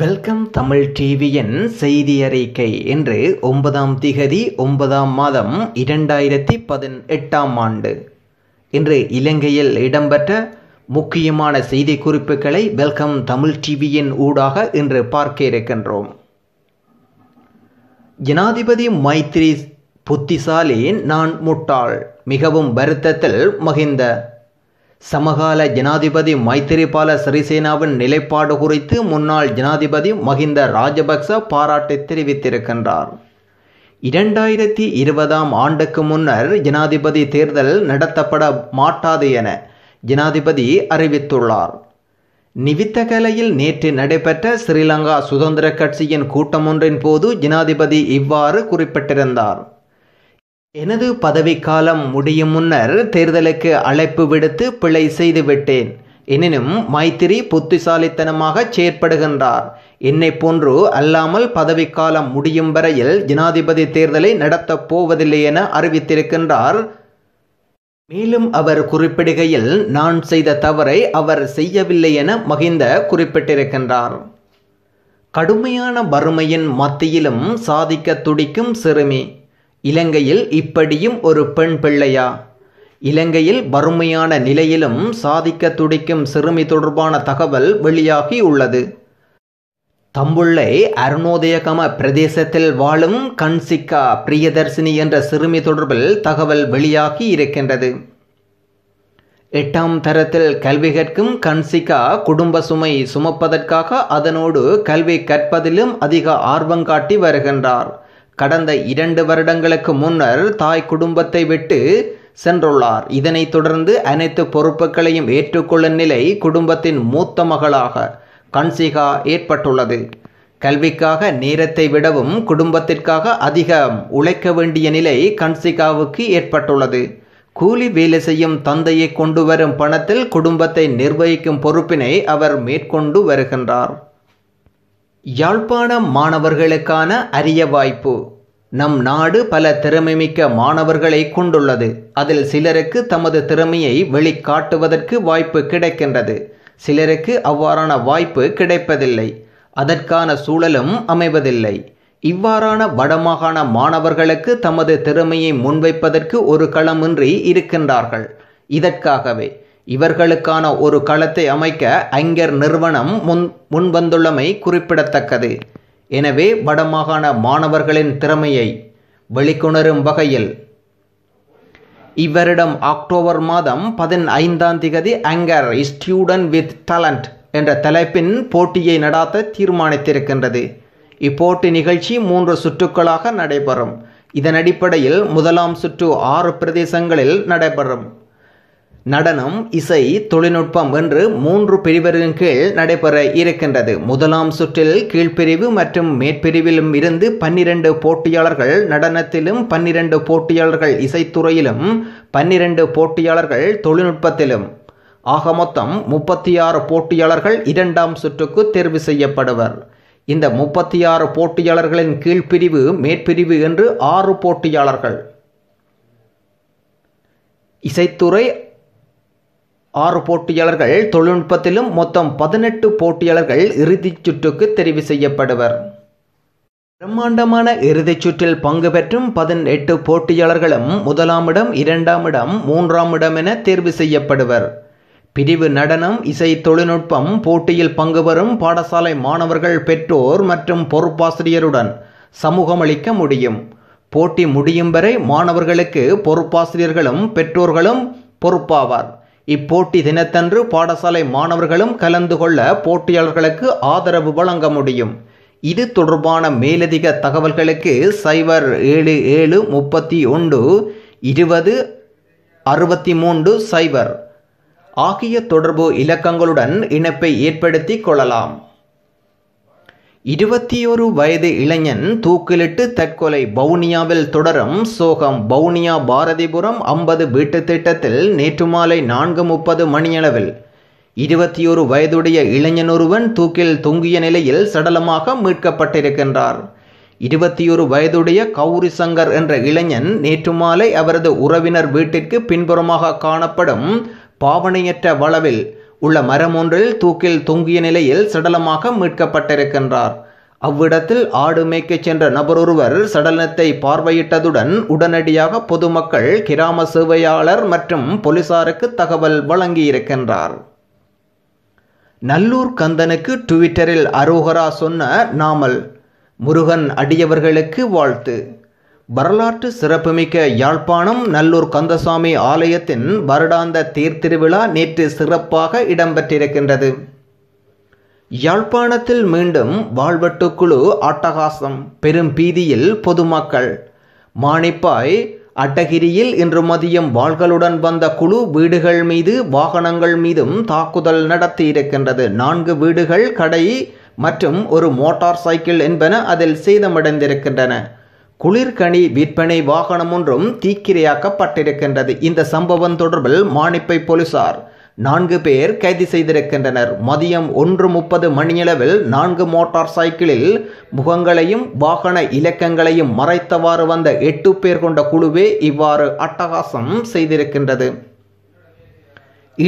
welcome Tamil டிவியின் செய்தி அறிக்கை என்று ஒன்பதாம் திகதி ஒன்பதாம் மாதம் இரண்டாயிரத்தி பதினெட்டாம் ஆண்டு இன்று இலங்கையில் இடம்பெற்ற முக்கியமான செய்தி குறிப்புகளை வெல்கம் தமிழ் டிவியின் ஊடாக இன்று பார்க்க இருக்கின்றோம் ஜனாதிபதி மைத்ரி புத்திசாலி நான் முட்டாள் மிகவும் வருத்தத்தில் மகிந்த சமகால ஜனாதிபதி மைத்திரிபால சிறிசேனாவின் நிலைப்பாடு குறித்து முன்னாள் ஜனாதிபதி மஹிந்த ராஜபக்ச பாராட்டை தெரிவித்திருக்கின்றார் இரண்டாயிரத்தி இருபதாம் ஆண்டுக்கு முன்னர் ஜனாதிபதி தேர்தல் நடத்தப்பட மாட்டாது என ஜனாதிபதி அறிவித்துள்ளார் நிவித்தகலையில் நேற்று நடைபெற்ற ஸ்ரீலங்கா சுதந்திர கட்சியின் கூட்டமொன்றின் போது ஜனாதிபதி இவ்வாறு குறிப்பிட்டிருந்தார் எனது பதவிக்காலம் முடியும் முன்னர் தேர்தலுக்கு அழைப்பு விடுத்து பிழை செய்துவிட்டேன் எனினும் மைத்திரி புத்திசாலித்தனமாக செயற்படுகின்றார் என்னை போன்று அல்லாமல் பதவிக்காலம் முடியும் வரையில் ஜனாதிபதி தேர்தலை நடத்தப் போவதில்லை என அறிவித்திருக்கின்றார் மேலும் அவர் குறிப்பிடுகையில் நான் செய்த தவறை அவர் செய்யவில்லை என மகிந்த குறிப்பிட்டிருக்கின்றார் கடுமையான வறுமையின் மத்தியிலும் சாதிக்க துடிக்கும் சிறுமி இலங்கையில் இப்படியும் ஒரு பெண் பிள்ளையா இலங்கையில் வறுமையான நிலையிலும் சாதிக்க துடிக்கும் சிறுமி தொடர்பான தகவல் வெளியாகி உள்ளது தம்புள்ளை அருணோதயகம பிரதேசத்தில் வாழும் கன்சிக்கா பிரியதர்சினி என்ற சிறுமி தொடர்பில் தகவல் வெளியாகி இருக்கின்றது எட்டாம் தரத்தில் கல்வி கற்கும் கன்சிகா குடும்ப சுமை சுமப்பதற்காக அதனோடு கல்வி கற்பதிலும் அதிக ஆர்வம் காட்டி வருகின்றார் கடந்த இரண்டு வருடங்களுக்கு முன்னர் தாய் குடும்பத்தை விட்டு சென்றுள்ளார் இதனைத் தொடர்ந்து அனைத்து பொறுப்புகளையும் ஏற்றுக்கொள்ளும் நிலை குடும்பத்தின் மூத்த மகளாக கன்சிகா ஏற்பட்டுள்ளது கல்விக்காக நேரத்தை விடவும் குடும்பத்திற்காக அதிகம் உழைக்க வேண்டிய நிலை கன்சிகாவுக்கு ஏற்பட்டுள்ளது கூலி வேலை செய்யும் தந்தையை கொண்டு வரும் பணத்தில் குடும்பத்தை நிர்வகிக்கும் பொறுப்பினை அவர் மேற்கொண்டு வருகின்றார் யாழ்ப்பாண மாணவர்களுக்கான அரிய வாய்ப்பு நம் நாடு பல திறமைமிக்க மாணவர்களை கொண்டுள்ளது அதில் சிலருக்கு தமது திறமையை வெளிக்காட்டுவதற்கு வாய்ப்பு கிடைக்கின்றது சிலருக்கு அவ்வாறான வாய்ப்பு கிடைப்பதில்லை அதற்கான சூழலும் அமைவதில்லை இவ்வாறான வடமாகாண மாணவர்களுக்கு தமது திறமையை முன்வைப்பதற்கு ஒரு களமின்றி இருக்கின்றார்கள் இதற்காகவே இவர்களுக்கான ஒரு களத்தை அமைக்க ஐங்கர் நிறுவனம் முன் முன்வந்துள்ளமை குறிப்பிடத்தக்கது எனவே வடமாகாண மாணவர்களின் திறமையை வெளிக்கொணரும் வகையில் இவரிடம் அக்டோபர் மாதம் பதினைந்தாம் திகதி அங்கர் ஸ்டூடெண்ட் வித் டேலண்ட் என்ற தலைப்பின் போட்டியை நடாத்த தீர்மானித்திருக்கின்றது இப்போட்டி நிகழ்ச்சி மூன்று சுற்றுக்களாக நடைபெறும் இதன் அடிப்படையில் முதலாம் சுற்று ஆறு பிரதேசங்களில் நடைபெறும் நடனம் இசை தொழில்நுட்பம் என்று மூன்று பிரிவரின் கீழ் நடைபெற இருக்கின்றது முதலாம் சுற்றில் கீழ்ப்பிரிவு மற்றும் மேற்பிரிவிலும் இருந்து பன்னிரண்டு போட்டியாளர்கள் நடனத்திலும் பன்னிரண்டு போட்டியாளர்கள் இசைத்துறையிலும் பன்னிரண்டு போட்டியாளர்கள் தொழில்நுட்பத்திலும் ஆக மொத்தம் முப்பத்தி ஆறு போட்டியாளர்கள் இரண்டாம் சுற்றுக்கு தேர்வு செய்யப்படுவர் இந்த முப்பத்தி ஆறு போட்டியாளர்களின் கீழ்ப்பிரிவு மேற்பிரிவு என்று ஆறு போட்டியாளர்கள் இசைத்துறை ஆறு போட்டியாளர்கள் தொழில்நுட்பத்திலும் மொத்தம் பதினெட்டு போட்டியாளர்கள் இறுதிச் சுற்றுக்கு தெரிவு செய்யப்படுவர் பிரம்மாண்டமான இறுதிச் சுற்றில் பங்கு பெற்றும் பதினெட்டு போட்டியாளர்களும் முதலாம் இடம் இரண்டாம் இடம் மூன்றாம் இடம் என தேர்வு செய்யப்படுவர் பிரிவு நடனம் இசை தொழில்நுட்பம் போட்டியில் பங்கு பெறும் பாடசாலை மாணவர்கள் பெற்றோர் மற்றும் பொறுப்பாசிரியருடன் சமூகமளிக்க முடியும் போட்டி முடியும் வரை மாணவர்களுக்கு பொறுப்பாசிரியர்களும் பெற்றோர்களும் பொறுப்பாவார் இப்போட்டி தினத்தன்று பாடசாலை மாணவர்களும் கலந்து கொள்ள போட்டியாளர்களுக்கு ஆதரவு வழங்க முடியும் இது தொடர்பான மேலதிக தகவல்களுக்கு சைபர் ஏழு ஏழு முப்பத்தி ஒன்று இருபது அறுபத்தி மூன்று சைபர் ஆகிய தொடர்பு இலக்கங்களுடன் இணைப்பை ஏற்படுத்தி கொள்ளலாம் இருபத்தி ஒரு வயது இளைஞன் தூக்கிலிட்டு தற்கொலை பவுனியாவில் தொடரும் சோகம் பவுனியா பாரதிபுரம் ஐம்பது வீட்டு திட்டத்தில் நேற்று மாலை நான்கு முப்பது மணியளவில் இருபத்தி ஒரு வயதுடைய இளைஞன் ஒருவன் தூக்கில் தொங்கிய நிலையில் சடலமாக மீட்கப்பட்டிருக்கின்றார் இருபத்தி ஒரு வயதுடைய கௌரி சங்கர் என்ற இளைஞன் நேற்று மாலை அவரது உறவினர் வீட்டிற்கு பின்புறமாக காணப்படும் பாவனையற்ற வளவில் உள்ள மரம் ஒன்றில் தூக்கில் தொங்கிய நிலையில் சடலமாக மீட்கப்பட்டிருக்கின்றார் அவ்விடத்தில் ஆடு மேய்க்கச் சென்ற நபர் ஒருவர் சடலத்தை பார்வையிட்டதுடன் உடனடியாக பொதுமக்கள் கிராம சேவையாளர் மற்றும் போலீசாருக்கு தகவல் வழங்கியிருக்கின்றார் நல்லூர் கந்தனுக்கு ட்விட்டரில் அரோகரா சொன்ன நாமல் முருகன் அடியவர்களுக்கு வாழ்த்து வரலாற்று சிறப்புமிக்க யாழ்ப்பாணம் நல்லூர் கந்தசாமி ஆலயத்தின் வருடாந்த தீர்த்திருவிழா நேற்று சிறப்பாக இடம்பெற்றிருக்கின்றது யாழ்ப்பாணத்தில் மீண்டும் வாழ்வெட்டு குழு அட்டகாசம் பெரும் பீதியில் பொதுமக்கள் மாணிப்பாய் அட்டகிரியில் இன்று மதியம் வாள்களுடன் வந்த குழு வீடுகள் மீது வாகனங்கள் மீதும் தாக்குதல் நடத்தி இருக்கின்றது நான்கு வீடுகள் கடை மற்றும் ஒரு மோட்டார் சைக்கிள் என்பன அதில் சேதமடைந்திருக்கின்றன குளிர்கனி விற்பனை வாகனம் ஒன்றும் தீக்கிரையாக்கப்பட்டிருக்கின்றது இந்த சம்பவம் தொடர்பில் மாணிப்பை போலீசார் நான்கு பேர் கைது செய்திருக்கின்றனர் மதியம் ஒன்று முப்பது மணியளவில் நான்கு மோட்டார் சைக்கிளில் முகங்களையும் வாகன இலக்கங்களையும் மறைத்தவாறு வந்த எட்டு பேர் கொண்ட குழுவே இவ்வாறு அட்டகாசம் செய்திருக்கின்றது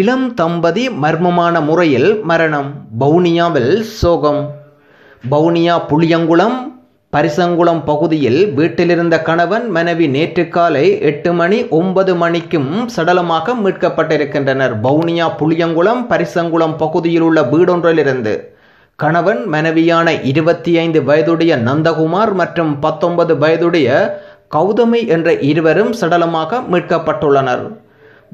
இளம் தம்பதி மர்மமான முறையில் மரணம் பவுனியாவில் சோகம் பவுனியா புளியங்குளம் பரிசங்குளம் பகுதியில் வீட்டிலிருந்த கணவன் மனைவி நேற்று காலை எட்டு மணி ஒன்பது மணிக்கும் சடலமாக மீட்கப்பட்டிருக்கின்றனர் பவுனியா புளியங்குளம் பரிசங்குளம் பகுதியில் உள்ள வீடொன்றிலிருந்து கணவன் மனைவியான இருபத்தி ஐந்து வயதுடைய நந்தகுமார் மற்றும் பத்தொன்பது வயதுடைய கௌதமி என்ற இருவரும் சடலமாக மீட்கப்பட்டுள்ளனர்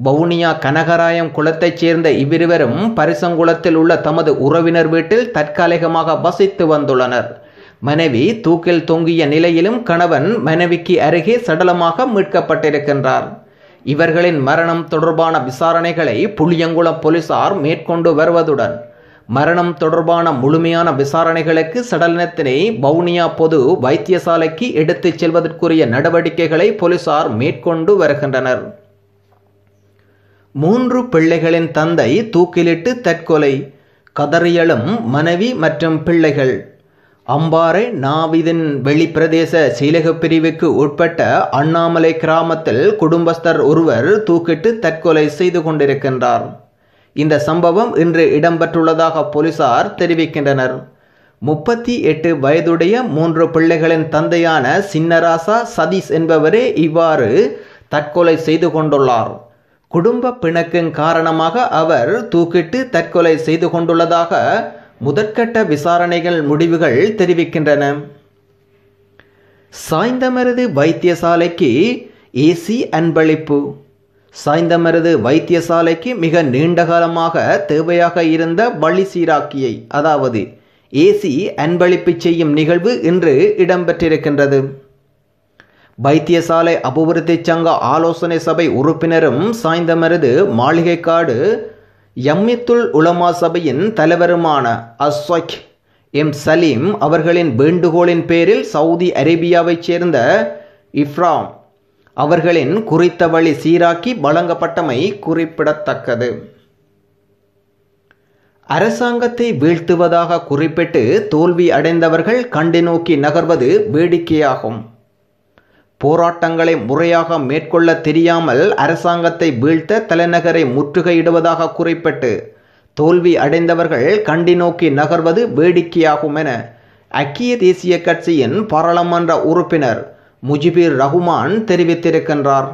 வவுனியா கனகராயம் குளத்தைச் சேர்ந்த இவ்விருவரும் பரிசங்குளத்தில் உள்ள தமது உறவினர் வீட்டில் தற்காலிகமாக வசித்து வந்துள்ளனர் மனைவி தூக்கில் தொங்கிய நிலையிலும் கணவன் மனைவிக்கு அருகே சடலமாக மீட்கப்பட்டிருக்கின்றார் இவர்களின் மரணம் தொடர்பான விசாரணைகளை புளியங்குளம் போலீசார் மேற்கொண்டு வருவதுடன் மரணம் தொடர்பான முழுமையான விசாரணைகளுக்கு சடலனத்தினை வவுனியா பொது வைத்தியசாலைக்கு எடுத்துச் செல்வதற்குரிய நடவடிக்கைகளை போலீசார் மேற்கொண்டு வருகின்றனர் மூன்று பிள்ளைகளின் தந்தை தூக்கிலிட்டு தற்கொலை கதறியலும் மனைவி மற்றும் பிள்ளைகள் அம்பாறை நாவிதின் வெளிப்பிரதேச செயலகப் பிரிவுக்கு உட்பட்ட அண்ணாமலை கிராமத்தில் குடும்பஸ்தர் ஒருவர் தூக்கிட்டு தற்கொலை செய்து கொண்டிருக்கின்றார் இந்த சம்பவம் இன்று இடம்பெற்றுள்ளதாக போலீசார் தெரிவிக்கின்றனர் முப்பத்தி எட்டு வயதுடைய மூன்று பிள்ளைகளின் தந்தையான சின்னராசா சதீஷ் என்பவரே இவ்வாறு தற்கொலை செய்து கொண்டுள்ளார் குடும்ப பிணக்கின் காரணமாக அவர் தூக்கிட்டு தற்கொலை செய்து கொண்டுள்ளதாக முதற்கட்ட விசாரணைகள் முடிவுகள் தெரிவிக்கின்றன சாய்ந்தமருது வைத்தியசாலைக்கு ஏசி அன்பளிப்பு சாய்ந்தமருது வைத்தியசாலைக்கு மிக நீண்டகாலமாக தேவையாக இருந்த வழி சீராக்கியை அதாவது ஏசி அன்பளிப்பு செய்யும் நிகழ்வு இன்று இடம்பெற்றிருக்கின்றது வைத்தியசாலை அபிவிருத்தி சங்க ஆலோசனை சபை உறுப்பினரும் சாய்ந்தமருது மாளிகைக்காடு யம்மித்துல் உலமா சபையின் தலைவருமான அஸ்வக் எம் சலீம் அவர்களின் வேண்டுகோளின் பேரில் சவுதி அரேபியாவைச் சேர்ந்த இஃப்ராம் அவர்களின் குறித்த வழி சீராக்கி வழங்கப்பட்டமை குறிப்பிடத்தக்கது அரசாங்கத்தை வீழ்த்துவதாக குறிப்பிட்டு தோல்வி அடைந்தவர்கள் கண்டு நோக்கி நகர்வது வேடிக்கையாகும் போராட்டங்களை முறையாக மேற்கொள்ள தெரியாமல் அரசாங்கத்தை வீழ்த்த தலைநகரை முற்றுகையிடுவதாக குறிப்பிட்டு தோல்வி அடைந்தவர்கள் கண்டி நோக்கி நகர்வது வேடிக்கையாகும் என ஐக்கிய தேசிய கட்சியின் பாராளுமன்ற உறுப்பினர் முஜிபிர் ரஹ்மான் தெரிவித்திருக்கின்றார்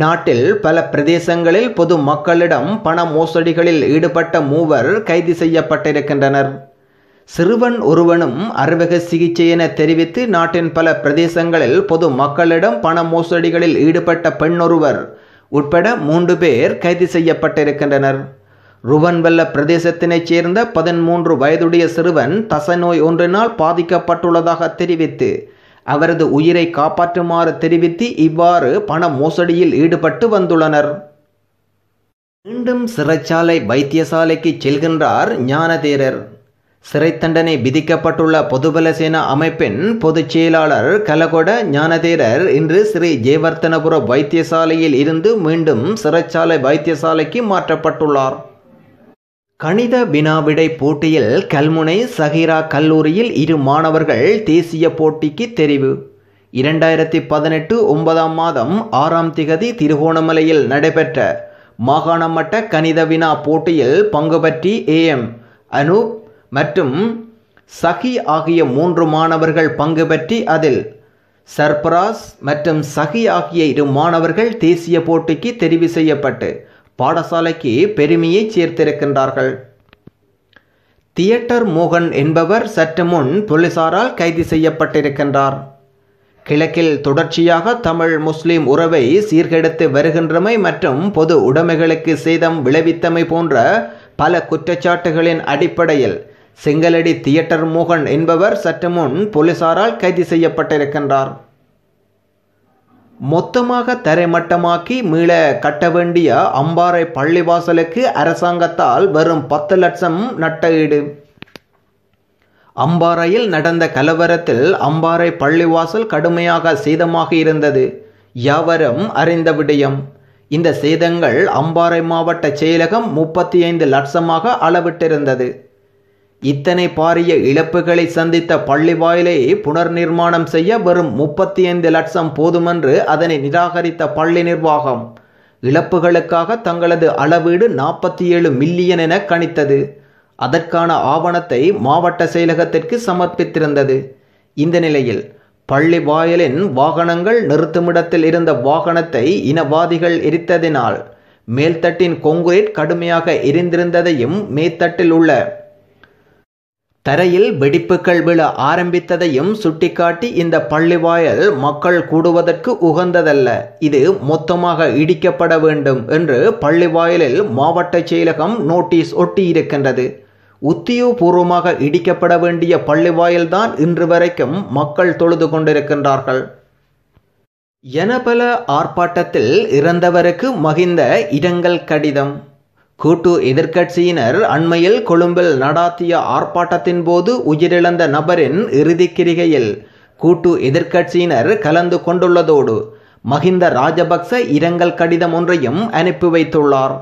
நாட்டில் பல பிரதேசங்களில் பொது மக்களிடம் பண மோசடிகளில் ஈடுபட்ட மூவர் கைது செய்யப்பட்டிருக்கின்றனர் சிறுவன் ஒருவனும் அறுவக சிகிச்சை என தெரிவித்து நாட்டின் பல பிரதேசங்களில் பொது மக்களிடம் பண மோசடிகளில் ஈடுபட்ட பெண்ணொருவர் உட்பட மூன்று பேர் கைது செய்யப்பட்டிருக்கின்றனர் ருவன்வெல்ல பிரதேசத்தினைச் சேர்ந்த பதிமூன்று வயதுடைய சிறுவன் தசநோய் ஒன்றினால் பாதிக்கப்பட்டுள்ளதாக தெரிவித்து அவரது உயிரை காப்பாற்றுமாறு தெரிவித்து இவ்வாறு பண மோசடியில் ஈடுபட்டு வந்துள்ளனர் மீண்டும் சிறைச்சாலை வைத்தியசாலைக்கு செல்கின்றார் ஞானதேரர் சிறை தண்டனை விதிக்கப்பட்டுள்ள பொதுபல அமைப்பின் பொதுச் செயலாளர் கலகொட ஞானதேரர் இன்று ஸ்ரீ ஜெயவர்த்தனபுர வைத்தியசாலையில் இருந்து மீண்டும் சிறைச்சாலை வைத்தியசாலைக்கு மாற்றப்பட்டுள்ளார் கணித வினாவிடை போட்டியில் கல்முனை சஹிரா கல்லூரியில் இரு மாணவர்கள் தேசிய போட்டிக்கு தெரிவு இரண்டாயிரத்தி பதினெட்டு ஒன்பதாம் மாதம் ஆறாம் திகதி திருகோணமலையில் நடைபெற்ற மாகாணமட்ட கணித வினா போட்டியில் பங்குபற்றி ஏஎம் அனூப் மற்றும் சஹி ஆகிய மூன்று மாணவர்கள் பங்கு பெற்றி அதில் சர்பராஸ் மற்றும் சஹி ஆகிய இரு மாணவர்கள் தேசிய போட்டிக்கு தெரிவு செய்யப்பட்டு பாடசாலைக்கு பெருமையை சேர்த்திருக்கின்றார்கள் தியேட்டர் மோகன் என்பவர் சற்று முன் போலீசாரால் கைது செய்யப்பட்டிருக்கின்றார் கிழக்கில் தொடர்ச்சியாக தமிழ் முஸ்லிம் உறவை சீர்கெடுத்து வருகின்றமை மற்றும் பொது உடைமைகளுக்கு சேதம் விளைவித்தமை போன்ற பல குற்றச்சாட்டுகளின் அடிப்படையில் செங்கலடி தியேட்டர் மோகன் என்பவர் சற்று முன் போலீசாரால் கைது செய்யப்பட்டிருக்கின்றார் மொத்தமாக தரைமட்டமாக்கி மீள கட்ட வேண்டிய அம்பாறை பள்ளிவாசலுக்கு அரசாங்கத்தால் வரும் பத்து லட்சம் நட்டஈடு அம்பாறையில் நடந்த கலவரத்தில் அம்பாறை பள்ளிவாசல் கடுமையாக சீதமாக இருந்தது யாவரும் அறிந்த விடயம் இந்த சேதங்கள் அம்பாறை மாவட்ட செயலகம் முப்பத்தி ஐந்து லட்சமாக அளவிட்டிருந்தது இத்தனை பாரிய இழப்புகளை சந்தித்த பள்ளிவாயிலை புனர் நிர்மாணம் செய்ய வெறும் முப்பத்தி ஐந்து லட்சம் போதுமென்று அதனை நிராகரித்த பள்ளி நிர்வாகம் இழப்புகளுக்காக தங்களது அளவீடு நாற்பத்தி ஏழு மில்லியன் என கணித்தது அதற்கான ஆவணத்தை மாவட்ட செயலகத்திற்கு சமர்ப்பித்திருந்தது இந்த நிலையில் பள்ளி வாயிலின் வாகனங்கள் நிறுத்துமிடத்தில் இருந்த வாகனத்தை இனவாதிகள் எரித்ததினால் மேல்தட்டின் கொங்குரேட் கடுமையாக எரிந்திருந்ததையும் மேத்தட்டில் உள்ள தரையில் வெடிப்புகள் விழ ஆரம்பித்ததையும் சுட்டிக்காட்டி இந்த பள்ளிவாயல் மக்கள் கூடுவதற்கு உகந்ததல்ல இது மொத்தமாக இடிக்கப்பட வேண்டும் என்று பள்ளிவாயலில் மாவட்ட செயலகம் நோட்டீஸ் ஒட்டியிருக்கின்றது உத்தியோபூர்வமாக இடிக்கப்பட வேண்டிய பள்ளிவாயல்தான் இன்று வரைக்கும் மக்கள் தொழுது கொண்டிருக்கின்றார்கள் எனபல ஆர்ப்பாட்டத்தில் இறந்தவருக்கு மகிந்த இடங்கள் கடிதம் கூட்டு எதிர்க்கட்சியினர் அண்மையில் கொழும்பில் நடாத்திய ஆர்ப்பாட்டத்தின் போது உயிரிழந்த நபரின் இறுதிக்கிரிகையில் கூட்டு எதிர்க்கட்சியினர் கலந்து கொண்டுள்ளதோடு மஹிந்த ராஜபக்ச இரங்கல் கடிதம் ஒன்றையும் அனுப்பி வைத்துள்ளார்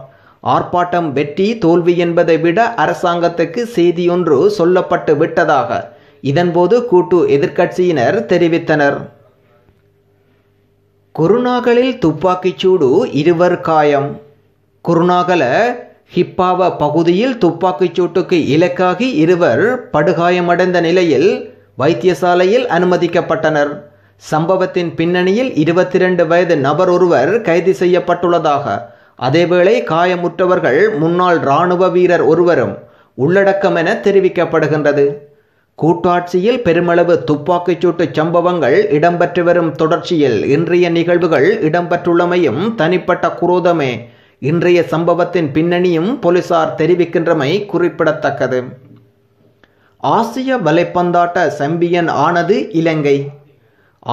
ஆர்ப்பாட்டம் வெற்றி தோல்வி என்பதை விட அரசாங்கத்துக்கு செய்தியொன்று சொல்லப்பட்டு விட்டதாக இதன்போது கூட்டு எதிர்க்கட்சியினர் தெரிவித்தனர் குருநாகலில் துப்பாக்கிச்சூடு இருவர் காயம் குருநாகல ஹிப்பாவ பகுதியில் துப்பாக்கிச் சூட்டுக்கு இலக்காகி இருவர் படுகாயமடைந்த நிலையில் வைத்தியசாலையில் அனுமதிக்கப்பட்டனர் சம்பவத்தின் பின்னணியில் இருபத்தி ரெண்டு வயது நபர் ஒருவர் கைது செய்யப்பட்டுள்ளதாக அதேவேளை காயமுற்றவர்கள் முன்னாள் இராணுவ வீரர் ஒருவரும் உள்ளடக்கம் என தெரிவிக்கப்படுகின்றது கூட்டாட்சியில் பெருமளவு துப்பாக்கிச் சூட்டு சம்பவங்கள் இடம்பெற்று வரும் தொடர்ச்சியில் இன்றைய நிகழ்வுகள் இடம்பெற்றுள்ளமையும் தனிப்பட்ட குரோதமே இன்றைய சம்பவத்தின் பின்னணியும் போலீசார் தெரிவிக்கின்றமை குறிப்பிடத்தக்கது ஆசிய வலைப்பந்தாட்ட செம்பியன் ஆனது இலங்கை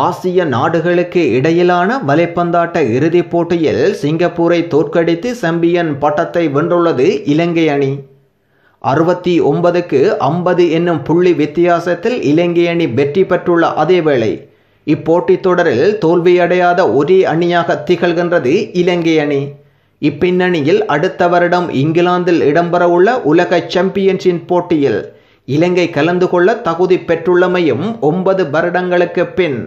ஆசிய நாடுகளுக்கு இடையிலான வலைப்பந்தாட்ட இறுதிப் போட்டியில் சிங்கப்பூரை தோற்கடித்து செம்பியன் பட்டத்தை வென்றுள்ளது இலங்கை அணி அறுபத்தி ஒன்பதுக்கு ஐம்பது என்னும் புள்ளி வித்தியாசத்தில் இலங்கை அணி வெற்றி பெற்றுள்ள அதேவேளை இப்போட்டித் தொடரில் தோல்வியடையாத ஒரே அணியாக திகழ்கின்றது இலங்கை அணி இப்பின்னணியில் அடுத்த வருடம் இங்கிலாந்தில் இடம்பெறவுள்ள உலக சாம்பியன்ஷிப் போட்டியில் இலங்கை கலந்து கொள்ள தகுதி பெற்றுள்ளமையும் ஒன்பது வருடங்களுக்கு பின்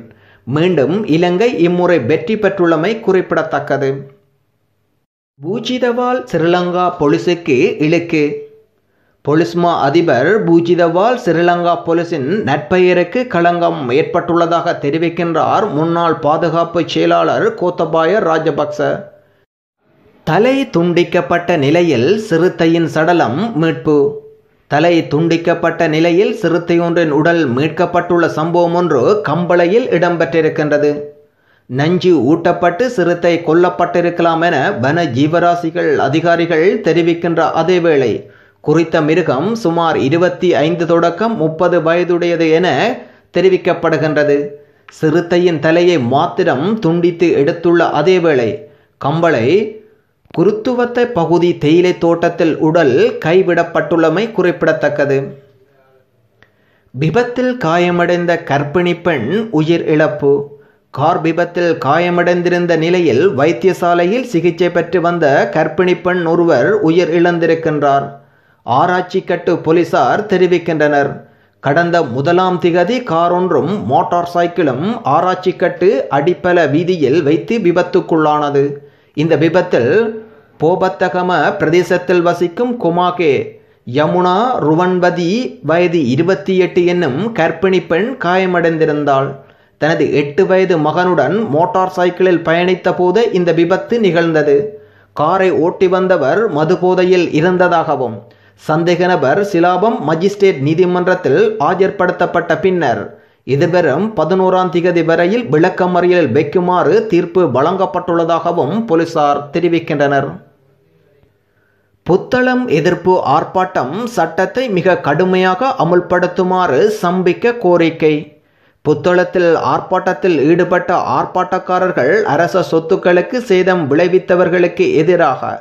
மீண்டும் இலங்கை இம்முறை வெற்றி பெற்றுள்ளமை குறிப்பிடத்தக்கது பூஜிதவால் சிறிலங்கா பொலிசுக்கு இழுக்கு பொலிஸ்மா அதிபர் பூஜிதவால் ஸ்ரீலங்கா பொலிஸின் நட்பெயருக்கு களங்கம் ஏற்பட்டுள்ளதாக தெரிவிக்கின்றார் முன்னாள் பாதுகாப்பு செயலாளர் கோத்தபாய ராஜபக்ச தலை துண்டிக்கப்பட்ட நிலையில் சிறுத்தையின் சடலம் மீட்பு தலை துண்டிக்கப்பட்ட நிலையில் சிறுத்தை ஒன்றின் உடல் மீட்கப்பட்டுள்ள சம்பவம் ஒன்று கம்பளையில் இடம்பெற்றிருக்கின்றது நஞ்சு ஊட்டப்பட்டு சிறுத்தை கொல்லப்பட்டிருக்கலாம் என வன ஜீவராசிகள் அதிகாரிகள் தெரிவிக்கின்ற அதேவேளை குறித்த மிருகம் சுமார் இருபத்தி ஐந்து தொடக்கம் முப்பது வயதுடையது என தெரிவிக்கப்படுகின்றது சிறுத்தையின் தலையை மாத்திரம் துண்டித்து எடுத்துள்ள அதேவேளை கம்பளை குருத்துவத்தை பகுதி தேயிலை தோட்டத்தில் உடல் கைவிடப்பட்டுள்ளமை குறிப்பிடத்தக்கது விபத்தில் காயமடைந்த கர்ப்பிணி பெண் உயிர் இழப்பு கார் விபத்தில் காயமடைந்திருந்த நிலையில் வைத்தியசாலையில் சிகிச்சை பெற்று வந்த கர்ப்பிணி பெண் ஒருவர் உயிர் இழந்திருக்கின்றார் ஆராய்ச்சிக்கட்டு போலீசார் தெரிவிக்கின்றனர் கடந்த முதலாம் திகதி காரொன்றும் மோட்டார் சைக்கிளும் ஆராய்ச்சிக்கட்டு அடிப்பல வீதியில் வைத்து விபத்துக்குள்ளானது இந்த விபத்தில் போபத்தகம பிரதேசத்தில் வசிக்கும் குமாகே யமுனா ருவன்வதி வயது இருபத்தி எட்டு என்னும் கர்ப்பிணி பெண் காயமடைந்திருந்தாள் தனது எட்டு வயது மகனுடன் மோட்டார் சைக்கிளில் பயணித்த போது இந்த விபத்து நிகழ்ந்தது காரை ஓட்டி வந்தவர் மதுபோதையில் இருந்ததாகவும் சந்தேக நபர் சிலாபம் மஜிஸ்ட்ரேட் நீதிமன்றத்தில் ஆஜர்படுத்தப்பட்ட பின்னர் இதுவரும் பதினோராம் திகதி வரையில் விளக்கமறியலில் வைக்குமாறு தீர்ப்பு வழங்கப்பட்டுள்ளதாகவும் போலீசார் தெரிவிக்கின்றனர் புத்தளம் எதிர்ப்பு ஆர்ப்பாட்டம் சட்டத்தை மிக கடுமையாக அமுல்படுத்துமாறு சம்பிக்க கோரிக்கை புத்தளத்தில் ஆர்ப்பாட்டத்தில் ஈடுபட்ட ஆர்ப்பாட்டக்காரர்கள் அரச சொத்துக்களுக்கு சேதம் விளைவித்தவர்களுக்கு எதிராக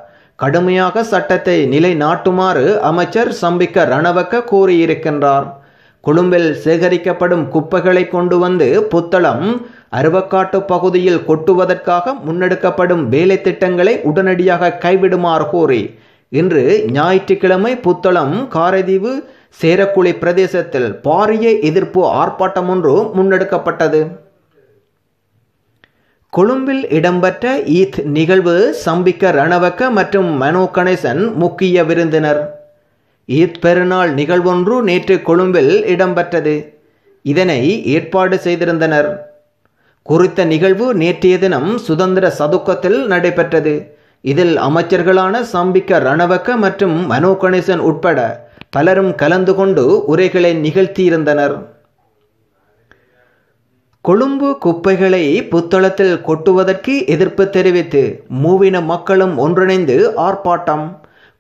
கடுமையாக சட்டத்தை நிலைநாட்டுமாறு அமைச்சர் சம்பிக்க ரணவக்க கூறியிருக்கின்றார் கொழும்பில் சேகரிக்கப்படும் குப்பைகளை கொண்டு வந்து புத்தளம் அருவக்காட்டு பகுதியில் கொட்டுவதற்காக முன்னெடுக்கப்படும் வேலை திட்டங்களை உடனடியாக கைவிடுமாறு கோரி இன்று ஞாயிற்றுக்கிழமை புத்தளம் காரைதீவு சேரக்குழி பிரதேசத்தில் பாரிய எதிர்ப்பு ஆர்ப்பாட்டம் ஒன்று முன்னெடுக்கப்பட்டது கொழும்பில் இடம்பெற்ற ஈத் நிகழ்வு சம்பிக்க ரணவக்க மற்றும் மனோ கணேசன் முக்கிய விருந்தினர் ஈத் பெருநாள் நிகழ்வொன்று நேற்று கொழும்பில் இடம்பெற்றது இதனை ஏற்பாடு செய்திருந்தனர் குறித்த நிகழ்வு நேற்றைய தினம் சுதந்திர சதுக்கத்தில் நடைபெற்றது இதில் அமைச்சர்களான சாம்பிக்க ரணவக்க மற்றும் மனோ கணேசன் உட்பட பலரும் கலந்து கொண்டு உரைகளை நிகழ்த்தியிருந்தனர் கொழும்பு குப்பைகளை புத்தளத்தில் கொட்டுவதற்கு எதிர்ப்பு தெரிவித்து மூவின மக்களும் ஒன்றிணைந்து ஆர்ப்பாட்டம்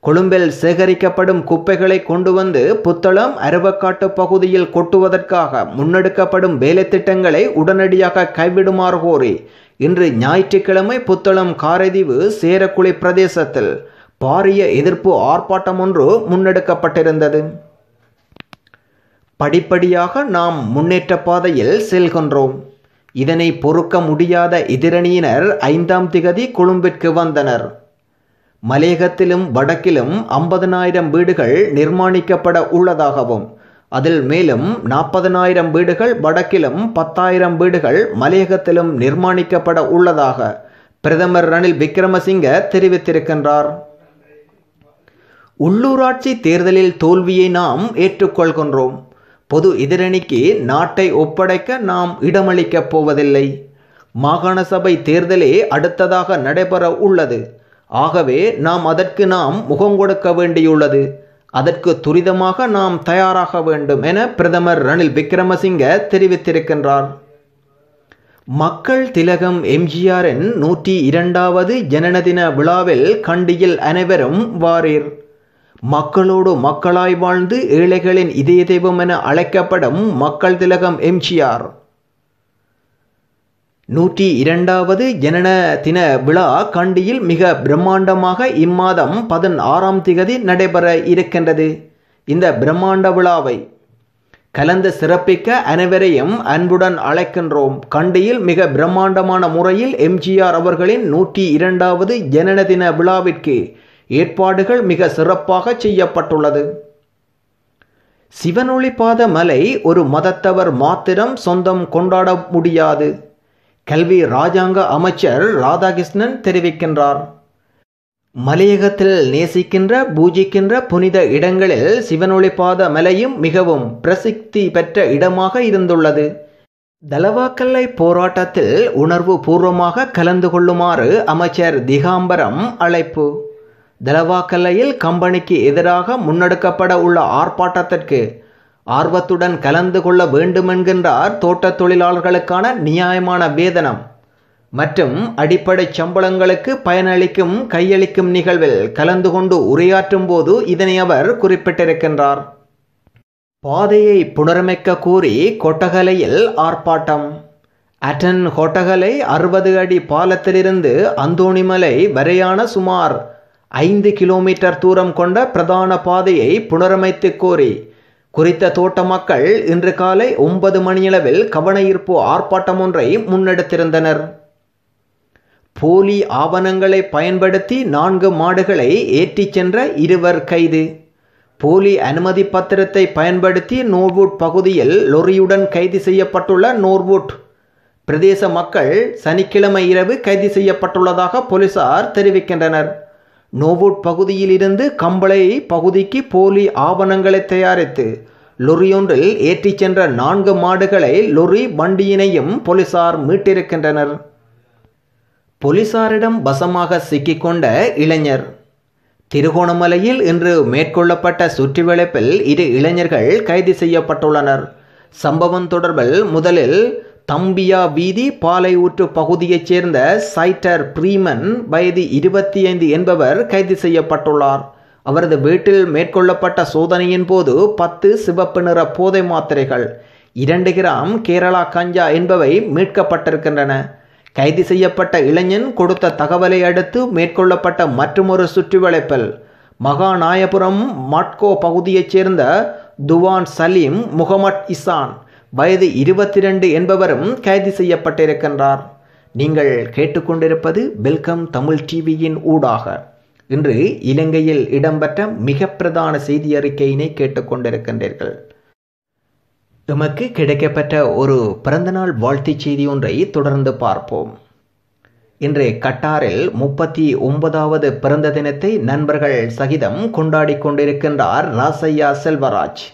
கொழும்பில் சேகரிக்கப்படும் குப்பைகளை கொண்டு வந்து புத்தளம் அருவக்காட்டு பகுதியில் கொட்டுவதற்காக முன்னெடுக்கப்படும் வேலைத்திட்டங்களை உடனடியாக கைவிடுமாறு கோரி இன்று ஞாயிற்றுக்கிழமை புத்தளம் காரதீவு சேரக்குழி பிரதேசத்தில் பாரிய எதிர்ப்பு ஆர்ப்பாட்டம் ஒன்று முன்னெடுக்கப்பட்டிருந்தது படிப்படியாக நாம் முன்னேற்ற பாதையில் செல்கின்றோம் இதனை பொறுக்க முடியாத எதிரணியினர் ஐந்தாம் திகதி கொழும்பிற்கு வந்தனர் மலையகத்திலும் வடக்கிலும் ஐம்பதனாயிரம் வீடுகள் நிர்மாணிக்கப்பட உள்ளதாகவும் அதில் மேலும் நாற்பதனாயிரம் வீடுகள் வடக்கிலும் பத்தாயிரம் வீடுகள் மலையகத்திலும் நிர்மாணிக்கப்பட உள்ளதாக பிரதமர் ரணில் விக்ரமசிங்க தெரிவித்திருக்கின்றார் உள்ளூராட்சி தேர்தலில் தோல்வியை நாம் ஏற்றுக்கொள்கின்றோம் பொது எதிரணிக்கு நாட்டை ஒப்படைக்க நாம் இடமளிக்கப் போவதில்லை மாகாண சபை தேர்தலே அடுத்ததாக நடைபெற உள்ளது ஆகவே நாம் அதற்கு நாம் முகம் கொடுக்க வேண்டியுள்ளது அதற்கு துரிதமாக நாம் தயாராக வேண்டும் என பிரதமர் ரணில் விக்ரமசிங்க தெரிவித்திருக்கின்றார் மக்கள் திலகம் எம்ஜிஆரின் நூற்றி இரண்டாவது ஜனனதின விழாவில் கண்டியில் அனைவரும் வாரீர் மக்களோடு மக்களாய் வாழ்ந்து ஏழைகளின் இதய தெய்வம் என அழைக்கப்படும் மக்கள் திலகம் எம்ஜிஆர் நூற்றி இரண்டாவது ஜனன தின விழா கண்டியில் மிக பிரம்மாண்டமாக இம்மாதம் பதினாறாம் திகதி நடைபெற இருக்கின்றது இந்த பிரம்மாண்ட விழாவை கலந்து சிறப்பிக்க அனைவரையும் அன்புடன் அழைக்கின்றோம் கண்டியில் மிக பிரம்மாண்டமான முறையில் எம்ஜிஆர் அவர்களின் நூற்றி இரண்டாவது ஜனன தின விழாவிற்கு ஏற்பாடுகள் மிக சிறப்பாக செய்யப்பட்டுள்ளது சிவனொளிபாத மலை ஒரு மதத்தவர் மாத்திரம் சொந்தம் கொண்டாட முடியாது கல்வி ராஜாங்க அமைச்சர் ராதாகிருஷ்ணன் தெரிவிக்கின்றார் மலையகத்தில் நேசிக்கின்ற பூஜிக்கின்ற புனித இடங்களில் சிவனொளிபாத மலையும் மிகவும் பிரசித்தி பெற்ற இடமாக இருந்துள்ளது தலவாக்கல்லை போராட்டத்தில் உணர்வு பூர்வமாக கலந்து கொள்ளுமாறு அமைச்சர் திகாம்பரம் அழைப்பு தலவாக்கல்லையில் கம்பெனிக்கு எதிராக முன்னெடுக்கப்பட உள்ள ஆர்ப்பாட்டத்திற்கு ஆர்வத்துடன் கலந்து கொள்ள வேண்டுமென்கின்றார் தோட்டத் தொழிலாளர்களுக்கான நியாயமான வேதனம் மற்றும் அடிப்படை சம்பளங்களுக்கு பயனளிக்கும் கையளிக்கும் நிகழ்வில் கலந்து கொண்டு உரையாற்றும் போது இதனை அவர் குறிப்பிட்டிருக்கின்றார் பாதையை புனரமைக்க கூறி கொட்டகலையில் ஆர்ப்பாட்டம் அட்டன் கொட்டகலை அறுபது அடி பாலத்திலிருந்து அந்தோணிமலை வரையான சுமார் ஐந்து கிலோமீட்டர் தூரம் கொண்ட பிரதான பாதையை புனரமைத்து கோரி குறித்த தோட்ட மக்கள் இன்று காலை ஒன்பது மணியளவில் ஈர்ப்பு ஆர்ப்பாட்டம் ஒன்றை முன்னெடுத்திருந்தனர் போலி ஆவணங்களை பயன்படுத்தி நான்கு மாடுகளை ஏற்றிச் சென்ற இருவர் கைது போலி அனுமதி பத்திரத்தை பயன்படுத்தி நோர்வுட் பகுதியில் லொரியுடன் கைது செய்யப்பட்டுள்ள நோர்வுட் பிரதேச மக்கள் சனிக்கிழமை இரவு கைது செய்யப்பட்டுள்ளதாக போலீசார் தெரிவிக்கின்றனர் நோவூட் பகுதியிலிருந்து கம்பளை பகுதிக்கு போலி ஆவணங்களை தயாரித்து லொரியொன்றில் ஏற்றிச் சென்ற நான்கு மாடுகளை லொரி வண்டியினையும் போலீசார் மீட்டிருக்கின்றனர் போலீசாரிடம் வசமாக சிக்கிக்கொண்ட இளைஞர் திருகோணமலையில் இன்று மேற்கொள்ளப்பட்ட சுற்றிவளைப்பில் இரு இளைஞர்கள் கைது செய்யப்பட்டுள்ளனர் சம்பவம் தொடர்பில் முதலில் தம்பியா வீதி பாலையூற்று பகுதியைச் சேர்ந்த சைட்டர் பிரீமன் வயது இருபத்தி ஐந்து என்பவர் கைது செய்யப்பட்டுள்ளார் அவரது வீட்டில் மேற்கொள்ளப்பட்ட சோதனையின் போது பத்து சிவப்பு நிற போதை மாத்திரைகள் இரண்டு கிராம் கேரளா கஞ்சா என்பவை மீட்கப்பட்டிருக்கின்றன கைது செய்யப்பட்ட இளைஞன் கொடுத்த தகவலை அடுத்து மேற்கொள்ளப்பட்ட மற்றொரு சுற்றுவளைப்பில் மகாநாயபுரம் மாட்கோ பகுதியைச் சேர்ந்த துவான் சலீம் முகமட் இசான் வயது இருபத்தி ரெண்டு என்பவரும் கைது செய்யப்பட்டிருக்கின்றார் நீங்கள் கேட்டுக்கொண்டிருப்பது வெல்கம் தமிழ் டிவியின் ஊடாக இன்று இலங்கையில் இடம்பெற்ற மிக பிரதான செய்தி அறிக்கையினை கேட்டுக்கொண்டிருக்கின்றீர்கள் எமக்கு கிடைக்கப்பட்ட ஒரு பிறந்தநாள் வாழ்த்து செய்தி ஒன்றை தொடர்ந்து பார்ப்போம் இன்று கட்டாரில் முப்பத்தி ஒன்பதாவது பிறந்த தினத்தை நண்பர்கள் சகிதம் கொண்டாடி கொண்டிருக்கின்றார் ராசையா செல்வராஜ்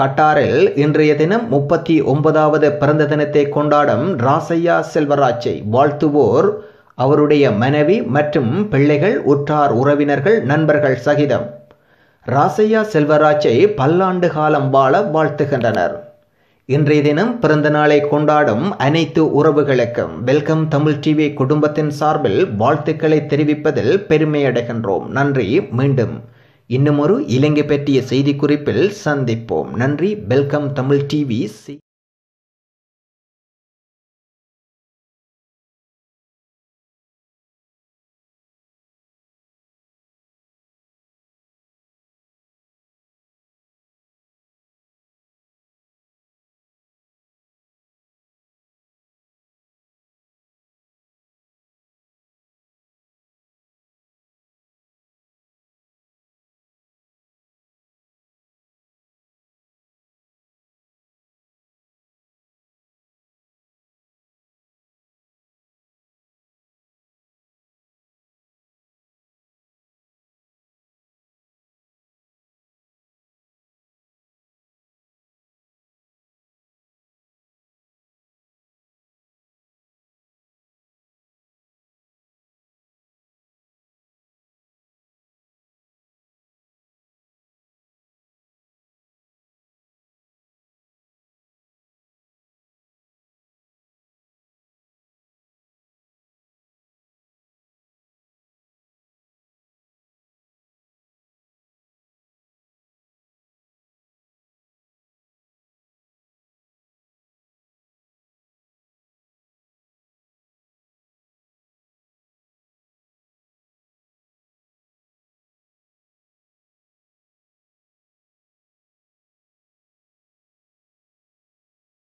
கட்டாரில் இன்றைய தினம் முப்பத்தி ஒன்பதாவது பிறந்த தினத்தை கொண்டாடும் ராசையா செல்வராஜை வாழ்த்துவோர் அவருடைய மனைவி மற்றும் பிள்ளைகள் உற்றார் உறவினர்கள் நண்பர்கள் சகிதம் ராசையா செல்வராஜை பல்லாண்டு காலம் வாழ வாழ்த்துகின்றனர் இன்றைய தினம் பிறந்த நாளை கொண்டாடும் அனைத்து உறவுகளுக்கும் வெல்கம் தமிழ் டிவி குடும்பத்தின் சார்பில் வாழ்த்துக்களை தெரிவிப்பதில் பெருமையடைகின்றோம் நன்றி மீண்டும் இன்னுமொரு இலங்கை பற்றிய செய்திக்குறிப்பில் சந்திப்போம் நன்றி வெல்கம் தமிழ் டிவி